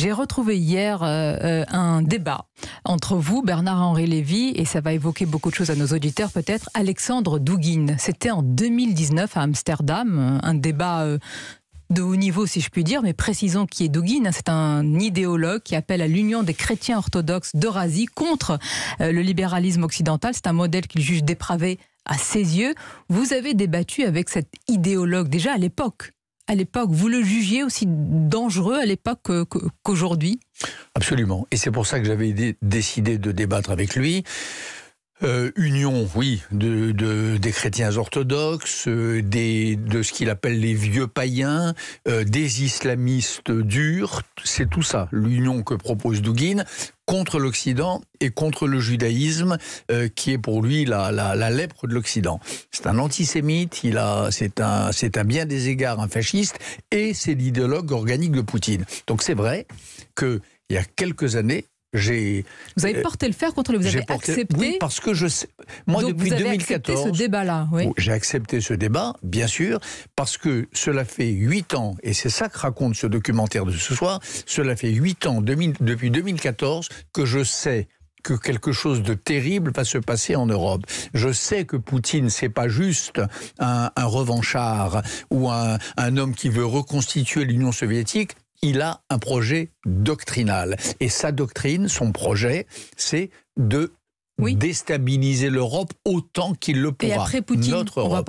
J'ai retrouvé hier euh, euh, un débat entre vous, Bernard-Henri Lévy, et ça va évoquer beaucoup de choses à nos auditeurs peut-être, Alexandre Douguin. C'était en 2019 à Amsterdam, euh, un débat... de haut niveau, si je puis dire, mais précisons qui est Douguin. Hein. C'est un idéologue qui appelle à l'union des chrétiens orthodoxes d'Eurasie contre le libéralisme occidental. C'est un modèle qu'il juge dépravé à ses yeux. Vous avez débattu avec cet idéologue déjà à l'époque à l'époque. Vous le jugiez aussi dangereux à l'époque qu'aujourd'hui Absolument. Et c'est pour ça que j'avais décidé de débattre avec lui. Euh, union, oui, de, des chrétiens orthodoxes, euh, des, de ce qu'il appelle les vieux païens, euh, des islamistes durs, c'est tout ça, l'union que propose Douguine contre l'Occident et contre le judaïsme, qui est pour lui la, lèpre de l'Occident. C'est un antisémite, il a, c'est un, c'est un bien des égards un fasciste, et c'est l'idéologue organique de Poutine. Donc c'est vrai que il y a quelques années, j'ai. Vous avez euh, porté le fer contre le. Vous avez accepté. Oui, parce que je. Sais, moi, depuis vous avez 2014. Accepté ce débat-là. Oui. Oh, j'ai accepté ce débat, bien sûr, parce que cela fait huit ans, et c'est ça que raconte ce documentaire de ce soir. Cela fait huit ans, depuis 2014, que je sais que quelque chose de terrible va se passer en Europe. Je sais que Poutine, c'est pas juste un, revanchard ou un, homme qui veut reconstituer l'Union soviétique il a un projet doctrinal. Et sa doctrine, son projet, c'est de déstabiliser l'Europe autant qu'il le pourra. après Notre Europe.